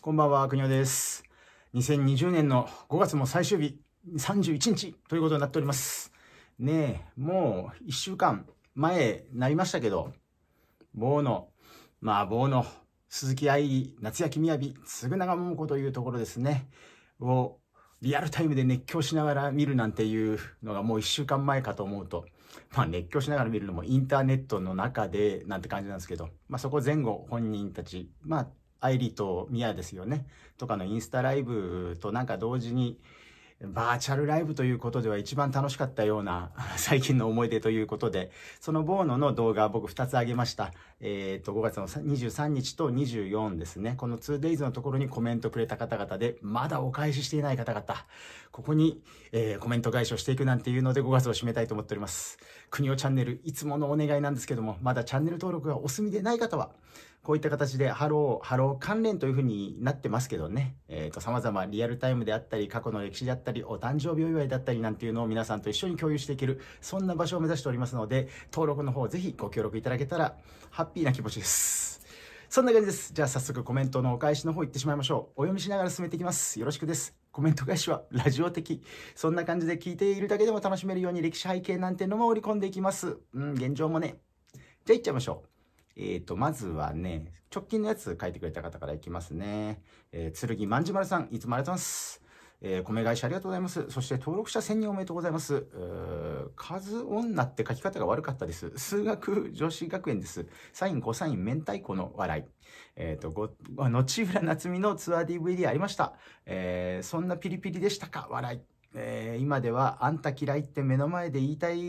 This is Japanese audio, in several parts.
こんばんは、に尾です。2020年の5月も最終日、31日ということになっております。ねえ、もう1週間前なりましたけど、某の、まあ某の鈴木愛理、夏焼雅、嗣永桃子というところですね、をリアルタイムで熱狂しながら見るなんていうのがもう1週間前かと思うと、まあ熱狂しながら見るのもインターネットの中でなんて感じなんですけど、まあそこ前後本人たち、まあ愛理とミヤですよね。とかのインスタライブとなんか同時に、バーチャルライブということでは一番楽しかったような 最近の思い出ということで、そのボーノの動画僕2つあげました。えっ、ー、と、5月の23日と24ですね。この 2days のところにコメントくれた方々で、まだお返ししていない方々、ここに、えー、コメント返しをしていくなんていうので5月を締めたいと思っております。国をチャンネル、いつものお願いなんですけども、まだチャンネル登録がお済みでない方は、こういった形でハロー、ハロー関連というふうになってますけどね、えっ、ー、と、様々リアルタイムであったり、過去の歴史であったり、お誕生日お祝いだったりなんていうのを皆さんと一緒に共有していける、そんな場所を目指しておりますので、登録の方ぜひご協力いただけたら、ハッピーな気持ちです。そんな感じです。じゃあ早速コメントのお返しの方行ってしまいましょう。お読みしながら進めていきます。よろしくです。コメント返しはラジオ的。そんな感じで聞いているだけでも楽しめるように歴史背景なんてのも織り込んでいきます。うん、現状もね。じゃあ行っちゃいましょう。えっ、ー、と、まずはね、直近のやつ書いてくれた方からいきますね。えー、剣まんじまるさん、いつもありがとうございます。えー、米会社ありがとうございます。そして登録者1000人おめでとうございます。数女って書き方が悪かったです。数学女子学園です。サイン、コサイン、明太子の笑い。えっ、ー、と、ご、後浦夏美のツアー DVD ありました。えー、そんなピリピリでしたか笑い。えー、今ではあんた嫌いって目の前で言いたい、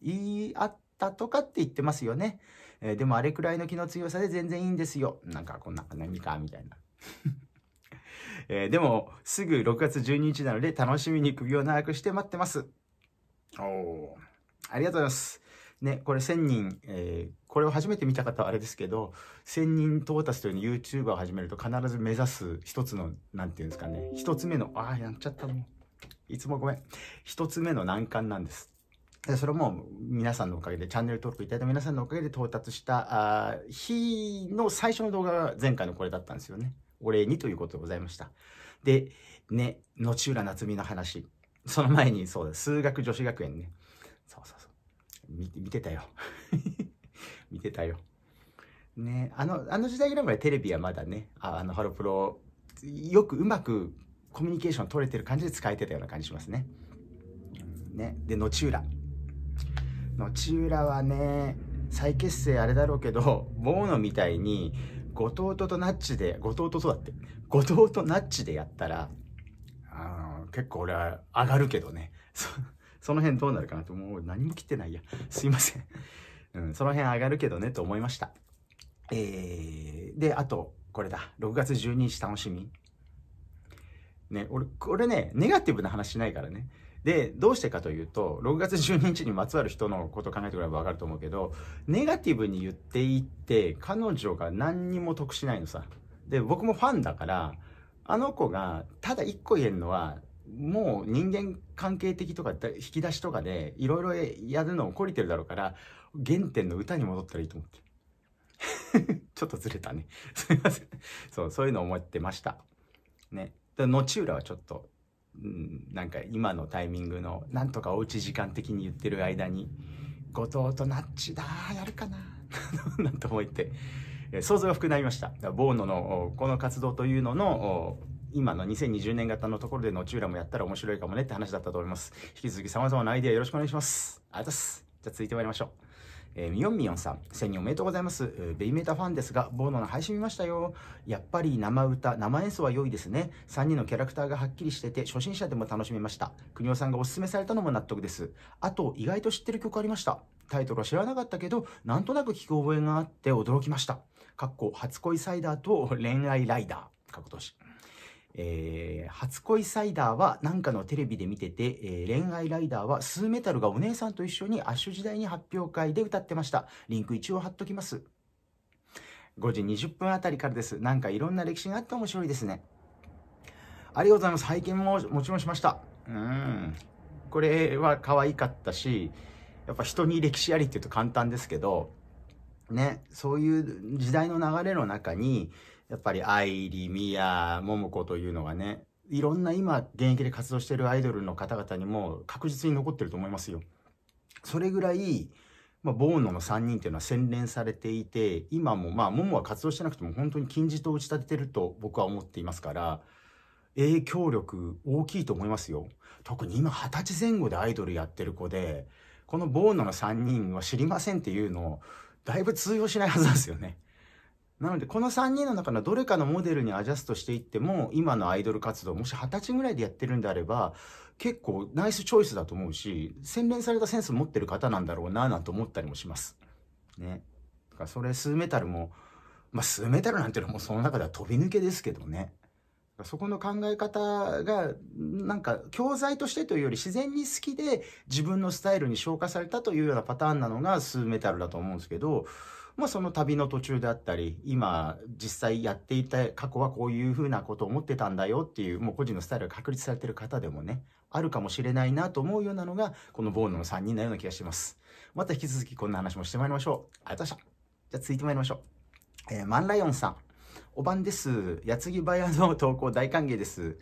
言い合ったとかって言ってますよね。えー、でもあれくらいの気の強さで全然いいんですよ。なんかこんな、何か、みたいな。えー、でも、すぐ6月12日なので楽しみに首を長くして待ってます。おお、ありがとうございます。ね、これ1000人、えー、これを初めて見た方はあれですけど、1000人到達というの YouTuber を始めると必ず目指す一つの、なんていうんですかね、一つ目の、ああ、やっちゃったもう。いつもごめん。一つ目の難関なんです。でそれも皆さんのおかげで、チャンネル登録いただいた皆さんのおかげで到達したあ日の最初の動画が前回のこれだったんですよね。お礼にということでございました。で、ね、後浦夏美の話。その前に、そうだ、数学女子学園ね。そうそうそう。見見てたよ。見てたよ。ね、あの、あの時代ぐらいまでテレビはまだね、ああの、ハロプロ、よくうまくコミュニケーション取れてる感じで使えてたような感じしますね。ね、で、後浦。後浦はね再結成あれだろうけどボーノみたいに後藤とナッチで後藤とそうだって後藤とナッチでやったらあの結構俺は上がるけどねその辺どうなるかなともう何も切ってないやすいません、うん、その辺上がるけどねと思いましたえー、であとこれだ6月12日楽しみね俺これねネガティブな話しないからねで、どうしてかというと、6月12日にまつわる人のこと考えてくればわかると思うけど、ネガティブに言っていって、彼女が何にも得しないのさ。で、僕もファンだから、あの子が、ただ一個言えるのは、もう人間関係的とか引き出しとかでいろいろやるのを懲りてるだろうから原点の歌に戻ったらいいと思って ちょっとずれたねすいませんそうそういうの思ってましたねで後浦はちょっとうん、なんか今のタイミングのなんとかおうち時間的に言ってる間に後藤とナッチだやるかな なんと思って想像が膨らみましたボーノのこの活動というのの今の2020年型のところでのチもやったら面白いかもねって話だったと思います引き続き様々なアイデアよろしくお願いしますありがとうございますじゃあ続いてまいりましょうえー、みよんみよんさん、1000人おめでとうございます。ベイメータファンですが、ボーノの配信見ましたよ。やっぱり生歌、生演奏は良いですね。3人のキャラクターがはっきりしてて、初心者でも楽しめました。国尾さんがおすすめされたのも納得です。あと、意外と知ってる曲ありました。タイトルは知らなかったけど、なんとなく聞く覚えがあって驚きました。かっこ、初恋サイダーと恋愛ライダー。かっこ年。えー、初恋サイダーはなんかのテレビで見てて、えー、恋愛ライダーはスーメタルがお姉さんと一緒にアッシュ時代に発表会で歌ってました。リンク一応貼っときます。5時20分あたりからです。なんかいろんな歴史があって面白いですね。ありがとうございます。拝見ももちろんしました。うん。これは可愛かったし、やっぱ人に歴史ありって言うと簡単ですけど、ね、そういう時代の流れの中に、やっぱり愛梨、美也、桃子というのがね、いろんな今現役で活動しているアイドルの方々にも確実に残ってると思いますよ。それぐらい、まあ、ボーノの3人っていうのは洗練されていて、今も、まあ、桃は活動してなくても本当に金字塔を打ち立ててると僕は思っていますから、影響力大きいと思いますよ。特に今20歳前後でアイドルやってる子で、このボーノの3人は知りませんっていうのを、だいぶ通用しないはずなんですよね。なので、この3人の中のどれかのモデルにアジャストしていっても、今のアイドル活動、もし20歳ぐらいでやってるんであれば、結構ナイスチョイスだと思うし、洗練されたセンス持ってる方なんだろうな、なんて思ったりもします。ね。だからそれ、スーメタルも、まあ、スーメタルなんていうのもその中では飛び抜けですけどね。そこの考え方が、なんか、教材としてというより自然に好きで自分のスタイルに昇華されたというようなパターンなのがスーメタルだと思うんですけど、まあ、その旅の途中であったり、今実際やっていた過去はこういうふうなことを思ってたんだよっていう、もう個人のスタイルが確立されてる方でもね、あるかもしれないなと思うようなのが、このボーノの3人なような気がします。また引き続きこんな話もしてまいりましょう。ありがとうございました。じゃあ続いてまいりましょう。えー、マンライオンさん。おばんです。矢継ぎ早の投稿大歓迎です。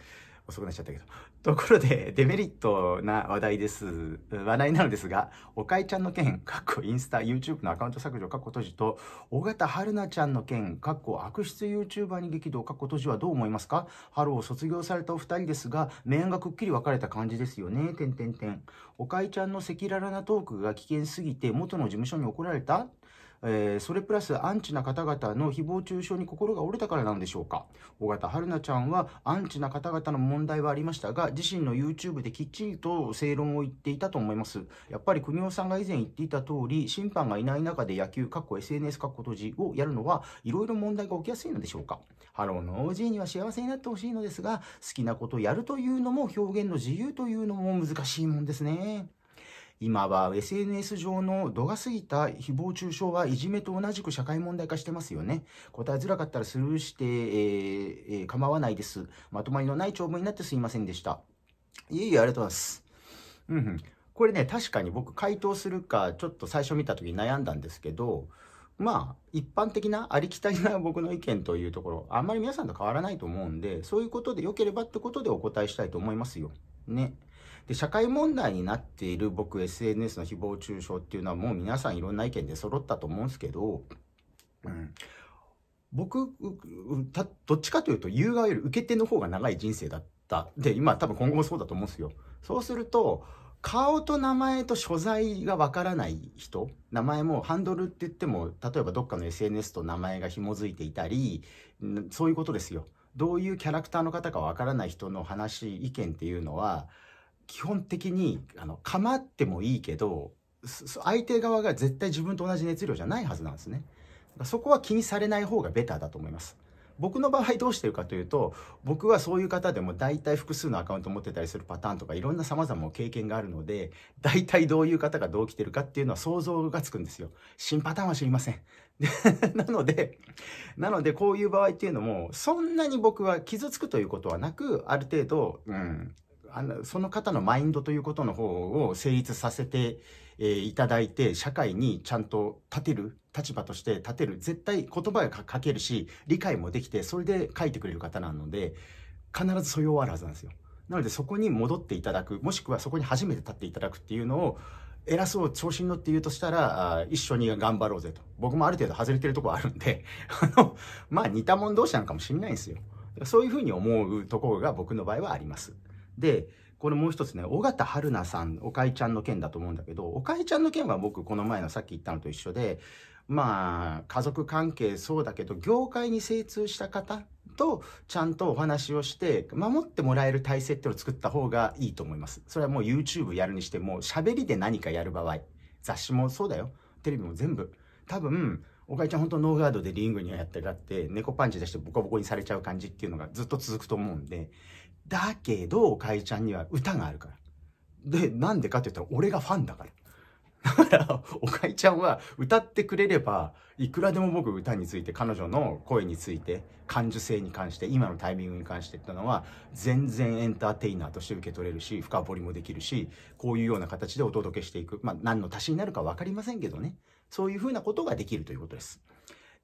遅くなっちゃったけど。ところで、デメリットな話題です。話題なのですが、おかえちゃんの件、かっこインスタ、YouTube のアカウント削除、かっこ閉じと、尾形春菜ちゃんの件、かっこ悪質 YouTuber に激怒、かっこ閉じはどう思いますかハローを卒業されたお二人ですが、面がくっきり分かれた感じですよね、てんてんてん。おかえちゃんの赤裸々なトークが危険すぎて、元の事務所に怒られたえー、それプラスアンチな方々の誹謗中傷に心が折れたからなんでしょうか尾形春菜ちゃんはアンチな方々の問題はありましたが自身の YouTube できっちりと正論を言っていたと思いますやっぱり国尾さんが以前言っていた通り審判がいない中で野球かっこ SNS かっこ閉じをやるのはいろいろ問題が起きやすいのでしょうかハローの OG には幸せになってほしいのですが好きなことをやるというのも表現の自由というのも難しいもんですね今は SNS 上の度が過ぎた誹謗中傷はいじめと同じく社会問題化してますよね。答えづらかったらスルーして、えー、えー、構わないです。まとまりのない長文になってすいませんでした。いえいえ、ありがとうございます。うん、これね、確かに僕回答するか、ちょっと最初見た時悩んだんですけど、まあ、一般的なありきたりな 僕の意見というところ、あんまり皆さんと変わらないと思うんで、そういうことで良ければってことでお答えしたいと思いますよ。ね。で、社会問題になっている僕 SNS の誹謗中傷っていうのはもう皆さんいろんな意見で揃ったと思うんですけど、うん、僕どっちかというと言う側より受け手の方が長い人生だったで今多分今後もそうだと思うんですよそうすると顔と名前と所在がわからない人名前もハンドルって言っても例えばどっかの SNS と名前が紐づいていたりそういうことですよどういうキャラクターの方かわからない人の話意見っていうのは基本的にあの構ってもいいけど相手側が絶対自分と同じ熱量じゃないはずなんですねそこは気にされない方がベターだと思います僕の場合どうしてるかというと僕はそういう方でも大体複数のアカウント持ってたりするパターンとかいろんな様々な経験があるので大体どういう方がどう来てるかっていうのは想像がつくんですよ新パターンは知りません なのでなのでこういう場合っていうのもそんなに僕は傷つくということはなくある程度、うん、あの、その方のマインドということの方を成立させて、えー、いただいて、社会にちゃんと立てる、立場として立てる。絶対言葉が書けるし、理解もできて、それで書いてくれる方なので、必ず素養あるはずなんですよ。なのでそこに戻っていただく、もしくはそこに初めて立っていただくっていうのを、偉そう調子に乗って言うとしたら、一緒に頑張ろうぜと。僕もある程度外れてるとこあるんで、あの、まあ似た者同士なのかもしれないんですよ。そういうふうに思うところが僕の場合はあります。で、これもう一つね、尾形春菜さん、おかいちゃんの件だと思うんだけど、おかいちゃんの件は僕この前のさっき言ったのと一緒で、まあ、家族関係そうだけど、業界に精通した方とちゃんとお話をして、守ってもらえる体制っていうのを作った方がいいと思います。それはもう YouTube やるにしても、喋りで何かやる場合、雑誌もそうだよ。テレビも全部。多分、おかいちゃん本当ノーガードでリングにはやってるだって、猫パンチ出してボコボコにされちゃう感じっていうのがずっと続くと思うんで、だけど、かいちゃんには歌があるから。で、なんでかって言ったら、俺がファンだから。だから、おかいちゃんは歌ってくれれば、いくらでも僕歌について、彼女の声について、感受性に関して、今のタイミングに関してってのは、全然エンターテイナーとして受け取れるし、深掘りもできるし、こういうような形でお届けしていく。まあ、何の足しになるか分かりませんけどね。そういうふうなことができるということです。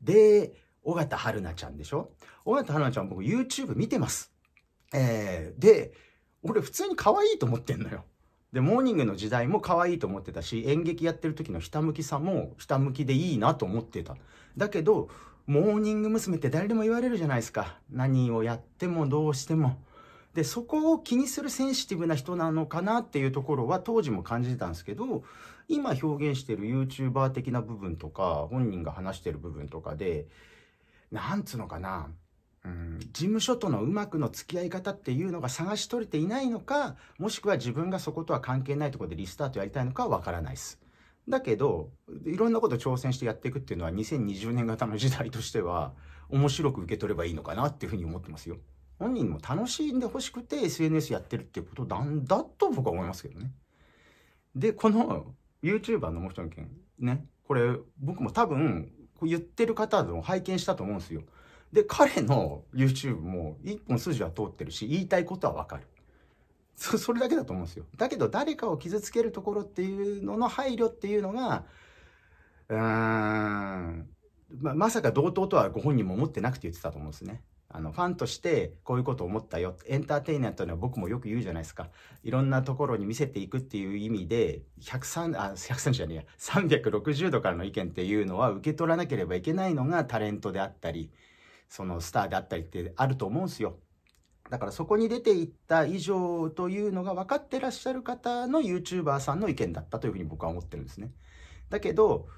で、尾形春菜ちゃんでしょ尾形春菜ちゃん僕 YouTube 見てます。えー、で、俺普通に可愛いと思ってんのよ。で、モーニングの時代も可愛いと思ってたし、演劇やってる時のひたむきさもひたむきでいいなと思ってた。だけど、モーニング娘。って誰でも言われるじゃないですか。何をやってもどうしても。で、そこを気にするセンシティブな人なのかなっていうところは当時も感じてたんですけど、今表現してる YouTuber 的な部分とか、本人が話してる部分とかで、なんつうのかな、うん、事務所とのうまくの付き合い方っていうのが探し取れていないのか、もしくは自分がそことは関係ないところでリスタートやりたいのかわからないです。だけど、いろんなこと挑戦してやっていくっていうのは2020年型の時代としては面白く受け取ればいいのかなっていうふうに思ってますよ。本人も楽しんでほしくて SNS やってるっていうことなんだと僕は思いますけどね。で、この YouTuber のもう一人の件、ね、これ僕も多分言ってる方でも拝見したと思うんですよ。で、彼の YouTube も一本筋は通ってるし、言いたいことはわかる。そ、それだけだと思うんですよ。だけど、誰かを傷つけるところっていうのの配慮っていうのが、うーん、ままさか同等とはご本人も思ってなくて言ってたと思うんですね。あのファンとしてこういうこと思ったよエンターテイナーというのは僕もよく言うじゃないですかいろんなところに見せていくっていう意味で103あ1 0じゃねえや360度からの意見っていうのは受け取らなければいけないのがタレントであったりそのスターであったりってあると思うんすよ。だからそこに出ていった以上というのが分かってらっしゃる方の YouTuber さんの意見だったというふうに僕は思ってるんですね。だけど、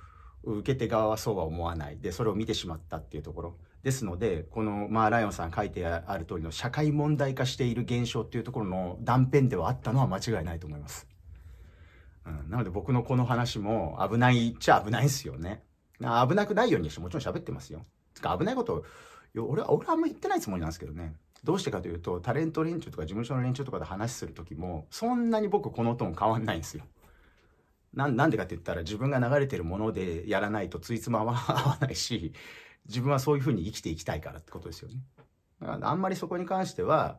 受け手側はそうは思わない。で、それを見てしまったっていうところ。ですので、この、まあ、ライオンさん書いてある通りの社会問題化している現象っていうところの断片ではあったのは間違いないと思います。うん、なので僕のこの話も危ないっちゃ危ないですよね。危なくないようにしてもちろん喋ってますよ。危ないこと俺は、俺はあんま言ってないつもりなんですけどね。どうしてかというと、タレント連中とか事務所の連中とかで話する時も、そんなに僕このトーン変わんないんですよ。ななんでかって言ったら自分が流れてるものでやらないとついつまは合わないし、自分はそういうふうに生きていきたいからってことですよね。あんまりそこに関しては、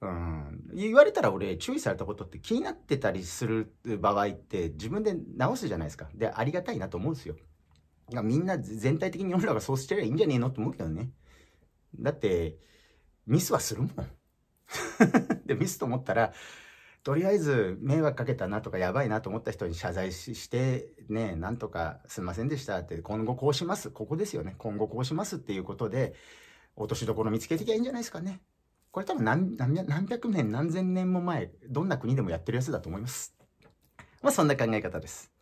うん、言われたら俺注意されたことって気になってたりする場合って自分で直すじゃないですか。で、ありがたいなと思うんですよ。みんな全体的に世の中そうしてりゃいいんじゃねえのと思うけどね。だって、ミスはするもん。で、ミスと思ったら、とりあえず迷惑かけたなとかやばいなと思った人に謝罪してね、なんとかすいませんでしたって、今後こうします。ここですよね。今後こうしますっていうことで、落としどころ見つけてきゃいいんじゃないですかね。これ多分何何百年何千年も前、どんな国でもやってるやつだと思います。まあそんな考え方です。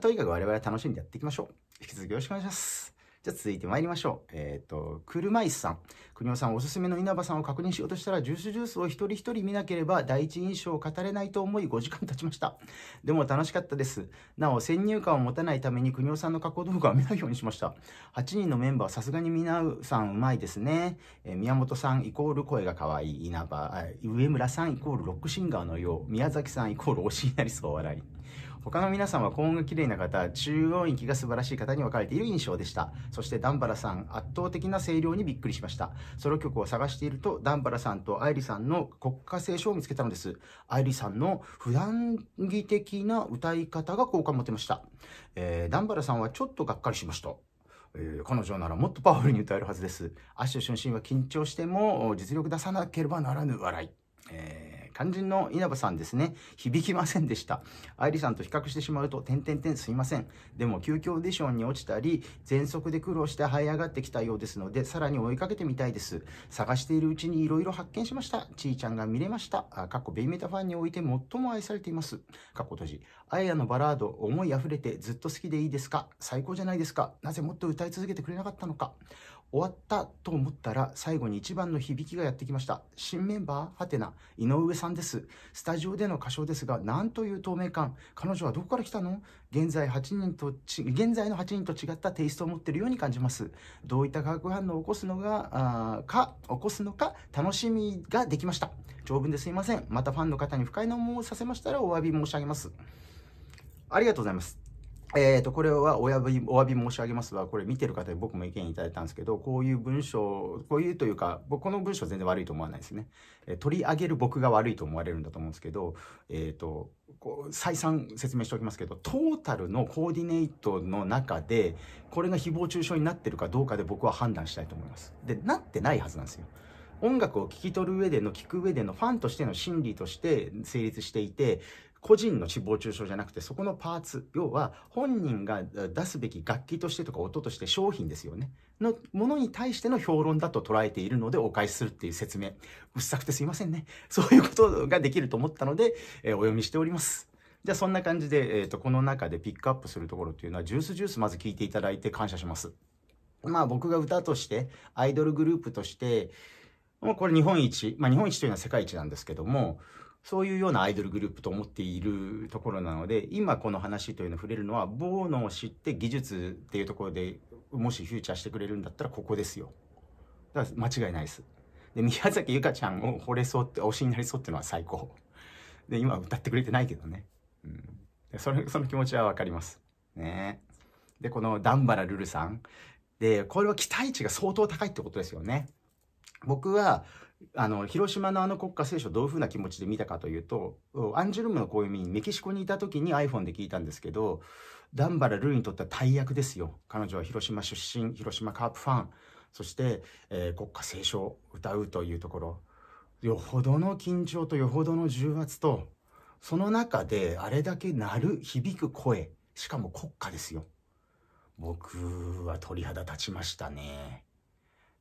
とにかく我々は楽しんでやっていきましょう。引き続きよろしくお願いします。じゃあ続いて参りましょう。えっ、ー、と、車椅子さん。国尾さんおすすめの稲葉さんを確認しようとしたら、ジュースジュースを一人一人見なければ第一印象を語れないと思い5時間経ちました。でも楽しかったです。なお、先入観を持たないために国尾さんの加工動画は見ないようにしました。8人のメンバー、さすがに皆さんうまいですね。えー、宮本さんイコール声が可愛い稲葉、上村さんイコールロックシンガーのよう、宮崎さんイコール推しになりそう笑い。他の皆さんは幸運が綺麗な方、中央域が素晴らしい方に分かれている印象でした。そして段原さん、圧倒的な声量にびっくりしました。ソロ曲を探していると、段原さんと愛理さんの国家斉唱を見つけたのです。愛理さんの普段着的な歌い方が好感持てました。えー、段原さんはちょっとがっかりしました。えー、彼女ならもっとパワフルに歌えるはずです。アッシュ春心は緊張しても実力出さなければならぬ笑い。えー肝心の稲葉さんですね。響きませんでした。愛理さんと比較してしまうと、点点点すいません。でも、急遽オーディションに落ちたり、全速で苦労して這い上がってきたようですので、さらに追いかけてみたいです。探しているうちに色々発見しました。ちーちゃんが見れました。かっベイメタファンにおいて最も愛されています。過去閉じ。アイアのバラード、思い溢れてずっと好きでいいですか最高じゃないですかなぜもっと歌い続けてくれなかったのか終わったと思ったら最後に一番の響きがやってきました。新メンバーはてな、井上さんです。スタジオでの歌唱ですが、なんという透明感。彼女はどこから来たの現在8人と現在の8人と違ったテイストを持っているように感じます。どういった化学反応を起こすのが、あか、起こすのか、楽しみができました。長文ですいません。またファンの方に不快な思いをさせましたらお詫び申し上げます。ありがとうございます。えー、とこれはお詫びお詫び申し上げますがこれ見てる方に僕も意見いただいたんですけどこういう文章こういうというか僕この文章全然悪いと思わないですね、えー、取り上げる僕が悪いと思われるんだと思うんですけど、えーと、う、再三説明しておきますけどトータルのコーディネートの中でこれが誹謗中傷になってるかどうかで僕は判断したいと思います。でなってないはずなんですよ。音楽を聴き取る上での聴く上でのファンとしての心理として成立していて個人の誹謗中傷じゃなくて、そこのパーツ、要は本人が出すべき楽器としてとか音として商品ですよね。のものに対しての評論だと捉えているのでお返しするっていう説明。うっさくてすいませんね。そういうことができると思ったので、えー、お読みしております。じゃあそんな感じで、えーと、とこの中でピックアップするところっていうのは、ジュースジュースまず聞いていただいて感謝します。まあ僕が歌として、アイドルグループとして、もうこれ日本一、まあ日本一というのは世界一なんですけども、そういうようなアイドルグループと思っているところなので、今この話というのを触れるのは、ボーノを知って技術っていうところでもしフューチャーしてくれるんだったらここですよ。だから間違いないです。で、宮崎ゆかちゃんを惚れそうって、推しになりそうっていうのは最高。で、今歌ってくれてないけどね。うん。それ、その気持ちはわかります。ねで、この段原ルルさん。で、これは期待値が相当高いってことですよね。僕は、あの広島のあの国家聖書どういうふうな気持ちで見たかというとアンジュルムのこういうメキシコにいた時に iPhone で聞いたんですけどダンバラ・ルーにとっては大役ですよ彼女は広島出身広島カープファンそして、えー、国家聖書を歌うというところよほどの緊張とよほどの重圧とその中であれだけ鳴る響く声しかも国家ですよ僕は鳥肌立ちましたね。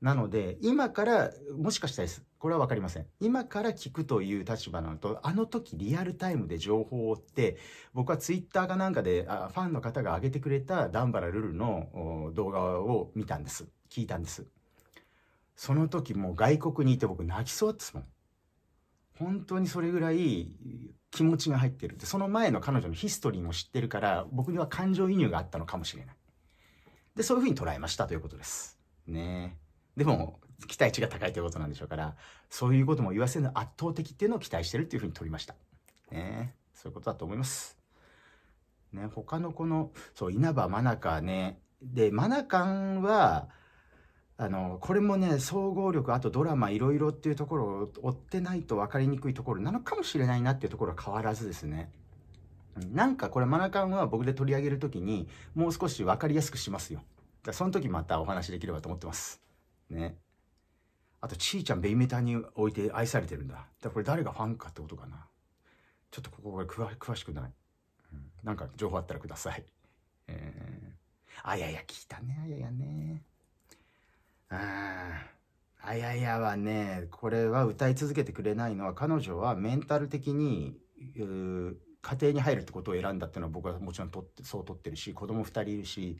なので、今から、もしかしたらです。これはわかりません。今から聞くという立場なのと、あの時リアルタイムで情報を追って、僕はツイッターかなんかで、あファンの方が上げてくれたダンバラルルの動画を見たんです。聞いたんです。その時もう外国にいて僕泣きそうですもん。本当にそれぐらい気持ちが入ってる。その前の彼女のヒストリーも知ってるから、僕には感情移入があったのかもしれない。で、そういうふうに捉えましたということです。ねえ。でも、期待値が高いということなんでしょうから、そういうことも言わせぬ圧倒的っていうのを期待してるっていうふうに取りました。ねそういうことだと思います。ね、他のこの、そう、稲葉真中ね、で、真中は、あの、これもね、総合力、あとドラマいろいろっていうところを追ってないと分かりにくいところなのかもしれないなっていうところは変わらずですね。なんかこれ、マナカンは僕で取り上げるときに、もう少し分かりやすくしますよ。その時またお話できればと思ってます。ね。あと、ちーちゃんベイメタに置いて愛されてるんだ。だこれ誰がファンかってことかな。ちょっとここが詳しくない。なんか情報あったらください。えー、あやや聞いたね、あややね。ああ、あややはね、これは歌い続けてくれないのは彼女はメンタル的に、家庭に入るってことを選んだっていうのは僕はもちろんとってそう取ってるし子供2人いるし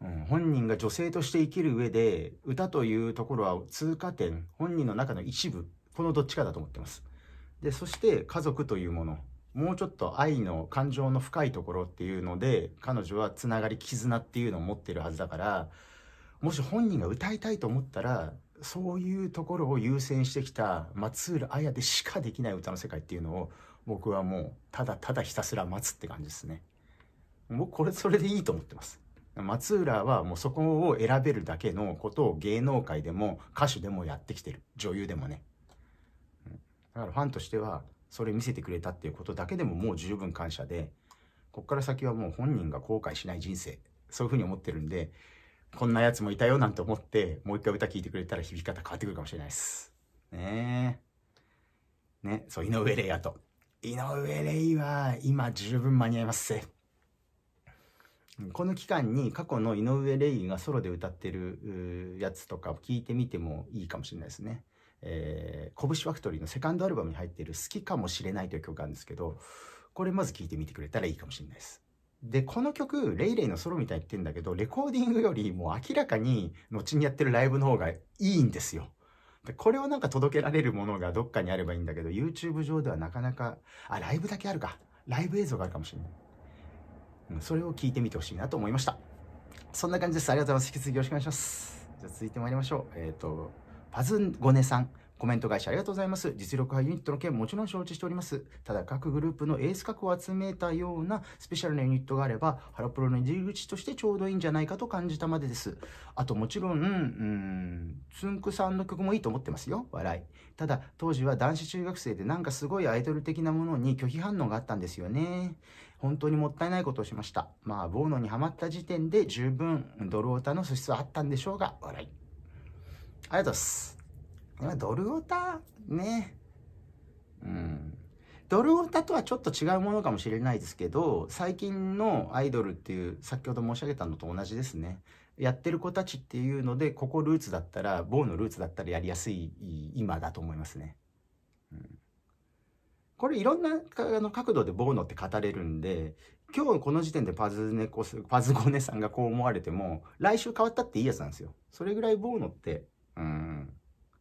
うん、本人が女性として生きる上で歌というところは通過点本人の中の一部このどっちかだと思ってますでそして家族というものもうちょっと愛の感情の深いところっていうので彼女はつながり絆っていうのを持ってるはずだからもし本人が歌いたいと思ったらそういうところを優先してきた松浦綾でしかできない歌の世界っていうのを僕はもうただただひたすら待つって感じですね。僕これそれでいいと思ってます。松浦はもうそこを選べるだけのことを芸能界でも歌手でもやってきてる女優でもねだからファンとしてはそれ見せてくれたっていうことだけでももう十分感謝でこっから先はもう本人が後悔しない人生そういうふうに思ってるんでこんなやつもいたよなんて思ってもう一回歌聴いてくれたら響き方変わってくるかもしれないですねえねそう井上麗也と井上麗は今十分間に合いますこの期間に過去の井上レイがソロで歌ってるやつとかを聞いてみてもいいかもしれないですね。えー、拳ファクトリーのセカンドアルバムに入っている「好きかもしれない」という曲があるんですけどこれまず聴いてみてくれたらいいかもしれないです。でこの曲レイレイのソロみたいに言ってんだけどレコーディングよりも明らかに後にやってるライブの方がいいんですよ。でこれをなんか届けられるものがどっかにあればいいんだけど YouTube 上ではなかなかあライブだけあるかライブ映像があるかもしれない。それを聞いてみてほしいなと思いました。そんな感じです。ありがとうございます。引き続きよろしくお願いします。じゃあ続いて参りましょう。えっ、ー、と、パズンゴネさん。コメント会社ありがとうございます。実力派ユニットの件もちろん承知しております。ただ各グループのエース格を集めたようなスペシャルなユニットがあれば、ハロプロの入り口としてちょうどいいんじゃないかと感じたまでです。あともちろん、うん、つんくさんの曲もいいと思ってますよ。笑い。ただ当時は男子中学生でなんかすごいアイドル的なものに拒否反応があったんですよね。本当にもったいないことをしました。まあ、ボーノにはまった時点で十分ドルオタの素質はあったんでしょうが、笑い。ありがとうございます。今ドルオタ、ね。うん。ドルオタとはちょっと違うものかもしれないですけど、最近のアイドルっていう、先ほど申し上げたのと同じですね。やってる子たちっていうので、ここルーツだったら、某のルーツだったらやりやすい今だと思いますね。これいろんなあの角度でボーノって語れるんで、今日この時点でパズネコパズゴネさんがこう思われても、来週変わったっていいやつなんですよ。それぐらいボーノって、うん、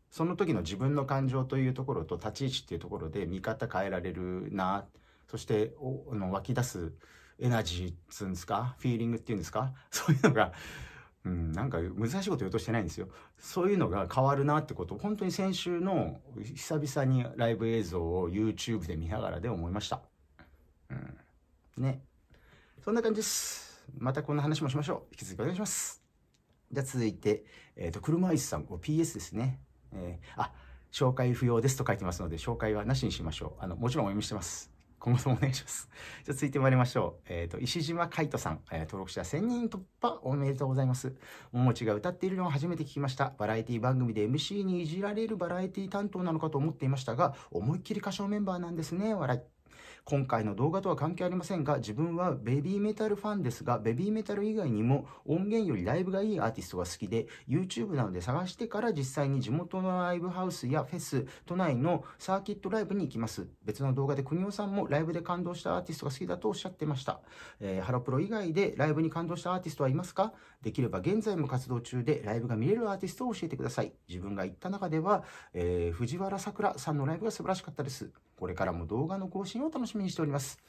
その時の自分の感情というところと立ち位置っていうところで見方変えられるな、そしておの湧き出すエナジーっつうんですか、フィーリングっていうんですか、そういうのが、うん、なんか難しいこと言おうとしてないんですよ。そういうのが変わるなってことを、本当に先週の久々にライブ映像を YouTube で見ながらで思いました。うん。ね。そんな感じです。またこんな話もしましょう。引き続きお願いします。じゃあ続いて、えっ、ー、と、車椅子さん、PS ですね。えー、あ、紹介不要ですと書いてますので、紹介はなしにしましょう。あの、もちろんお読みしてます。今後ともお願いします。じゃあ続いて参りましょう。えっ、ー、と、石島海人さん、えー、登録者1000人突破おめでとうございます。ももちが歌っているのを初めて聞きました。バラエティ番組で MC にいじられるバラエティ担当なのかと思っていましたが、思いっきり歌唱メンバーなんですね、笑い。今回の動画とは関係ありませんが、自分はベビーメタルファンですが、ベビーメタル以外にも音源よりライブがいいアーティストが好きで、YouTube などで探してから実際に地元のライブハウスやフェス、都内のサーキットライブに行きます。別の動画で国尾さんもライブで感動したアーティストが好きだとおっしゃってました。えー、ハロプロ以外でライブに感動したアーティストはいますかできれば現在も活動中でライブが見れるアーティストを教えてください。自分が行った中では、えー、藤原さくらさんのライブが素晴らしかったです。これからも動画の更新を楽しみにしております。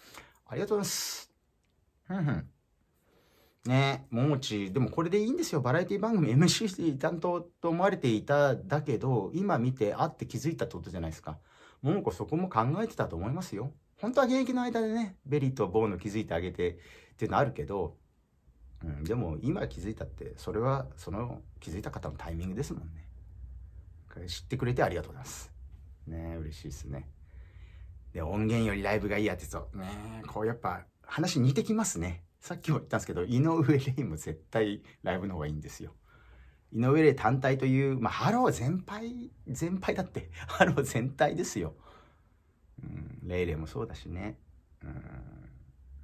ありがとうございます。ふんふん。ねももち、でもこれでいいんですよ。バラエティ番組 MC 担当と思われていただけど、今見て、あって気づいたってことじゃないですか。ももこそこも考えてたと思いますよ。本当は現役の間でね、ベリーとボーの気づいてあげてっていうのあるけど、うん、でも今気づいたって、それはその気づいた方のタイミングですもんね。知ってくれてありがとうございます。ね嬉しいですね。で、音源よりライブがいいやってそう。ねこうやっぱ話似てきますね。さっきも言ったんですけど、井上麗も絶対ライブの方がいいんですよ。井上麗単体という、まあ、ハロー全敗、全敗だって、ハロー全体ですよ。うん、レイレイもそうだしね。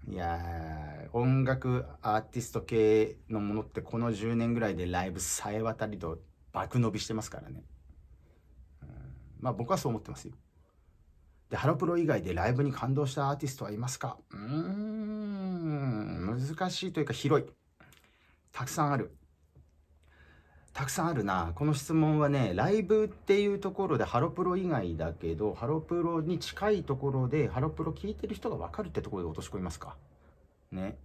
うん、いや音楽アーティスト系のものってこの10年ぐらいでライブさえ渡りと爆伸びしてますからね。うん、まあ僕はそう思ってますよ。で、ハロプロ以外でライブに感動したアーティストはいますかうーん、難しいというか広い。たくさんある。たくさんあるな。この質問はね、ライブっていうところでハロプロ以外だけど、ハロプロに近いところで、ハロプロ聞いてる人がわかるってところで落とし込みますか。ね。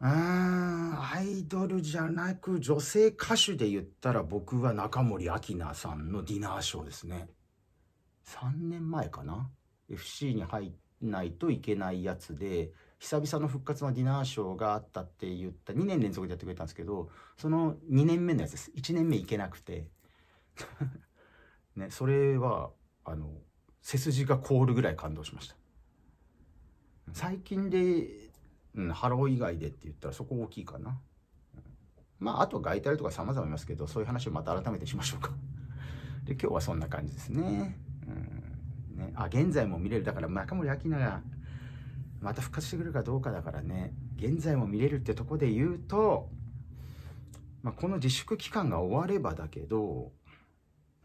うーん、アイドルじゃなく女性歌手で言ったら僕は中森明菜さんのディナーショーですね。3年前かな FC に入ないといけないやつで久々の復活のディナーショーがあったって言った2年連続でやってくれたんですけどその2年目のやつです1年目行けなくて ね、それはあの背筋が凍るぐらい感動しました最近で、うん、ハロー以外でって言ったらそこ大きいかなまああと外体とか様々いますけどそういう話をまた改めてしましょうかで今日はそんな感じですね、あ現在も見れるだから中森明菜がまた復活してくるかどうかだからね現在も見れるってとこで言うと、まあ、この自粛期間が終わればだけど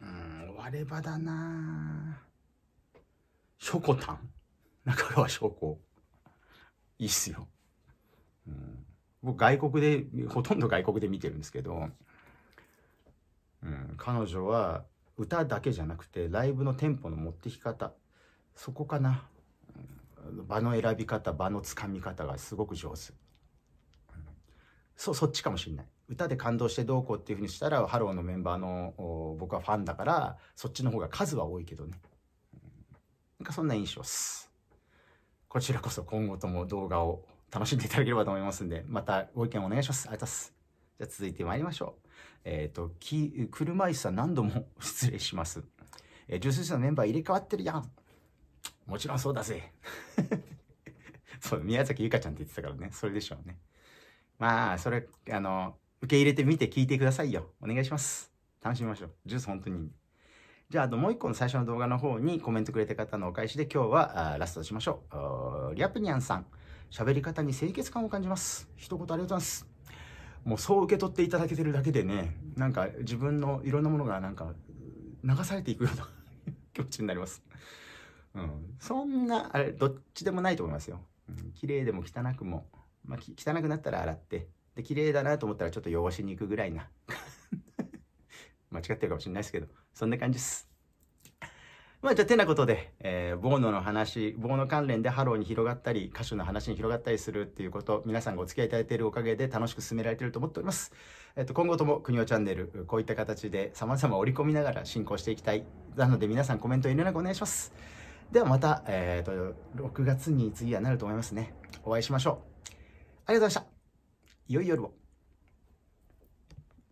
うん終わればだなショコタン。中川翔子いいっすよ、うん、僕外国でほとんど外国で見てるんですけど、うん、彼女は歌だけじゃなくてライブのテンポの持ってき方そこかな場の選び方場のつかみ方がすごく上手そそっちかもしれない歌で感動してどうこうっていうふうにしたらハローのメンバーの僕はファンだからそっちの方が数は多いけどねなんかそんな印象っすこちらこそ今後とも動画を楽しんでいただければと思いますんでまたご意見お願いしますありがとうございますじゃあ続いて参りましょうえっ、ー、と、き、車椅子は何度も 失礼します。えー、助のメンバー入れ替わってるやん。もちろんそうだぜ。そう、宮崎ゆかちゃんって言ってたからね。それでしょうね。まあ、それ、あの、受け入れてみて聞いてくださいよ。お願いします。楽しみましょう。ジュース本当に。じゃあ、あともう一個の最初の動画の方にコメントくれた方のお返しで今日はラストしましょう。リャプニャンさん。喋り方に清潔感を感じます。一言ありがとうございます。もうそう受け取っていただけてるだけでねなんか自分のいろんなものがなんか流されていくような 気持ちになります、うん、そんなあれどっちでもないと思いますよ、うん、綺麗でも汚くも、まあ、汚くなったら洗ってで綺麗だなと思ったらちょっと汚しに行くぐらいな 間違ってるかもしれないですけどそんな感じですまあ、じゃあ、てなことで、えー、ボーノの話、ボーノ関連でハローに広がったり、歌手の話に広がったりするっていうこと、皆さんがお付き合いいただいているおかげで楽しく進められていると思っております。えっと、今後とも、国尾チャンネル、こういった形で様々織り込みながら進行していきたい。なので、皆さんコメント遠慮なくお願いします。ではまた、えっ、ー、と、6月に次はなると思いますね。お会いしましょう。ありがとうございました。良い夜を。